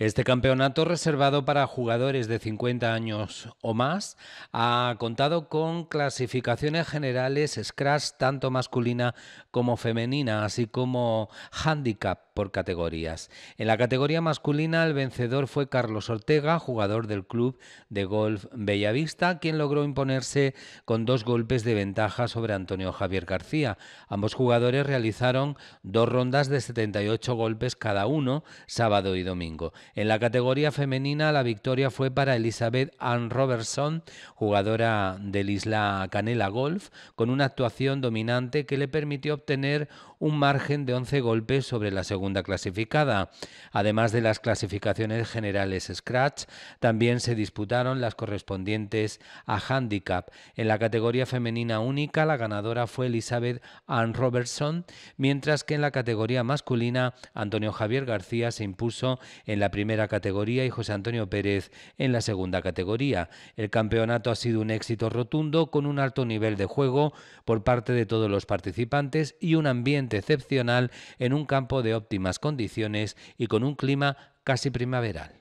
Este campeonato reservado para jugadores de 50 años o más ha contado con clasificaciones generales Scratch tanto masculina como femenina, así como handicap por categorías. En la categoría masculina el vencedor fue Carlos Ortega, jugador del club de golf Bellavista, quien logró imponerse con dos golpes de ventaja sobre Antonio Javier García. Ambos jugadores realizaron dos rondas de 78 golpes cada uno, sábado y domingo. En la categoría femenina la victoria fue para Elizabeth Ann Robertson, jugadora del Isla Canela Golf, con una actuación dominante que le permitió obtener un margen de 11 golpes sobre la segunda clasificada. Además de las clasificaciones generales Scratch, también se disputaron las correspondientes a Handicap. En la categoría femenina única, la ganadora fue Elizabeth Ann Robertson, mientras que en la categoría masculina, Antonio Javier García se impuso en la primera primera categoría y José Antonio Pérez en la segunda categoría. El campeonato ha sido un éxito rotundo con un alto nivel de juego por parte de todos los participantes y un ambiente excepcional en un campo de óptimas condiciones y con un clima casi primaveral.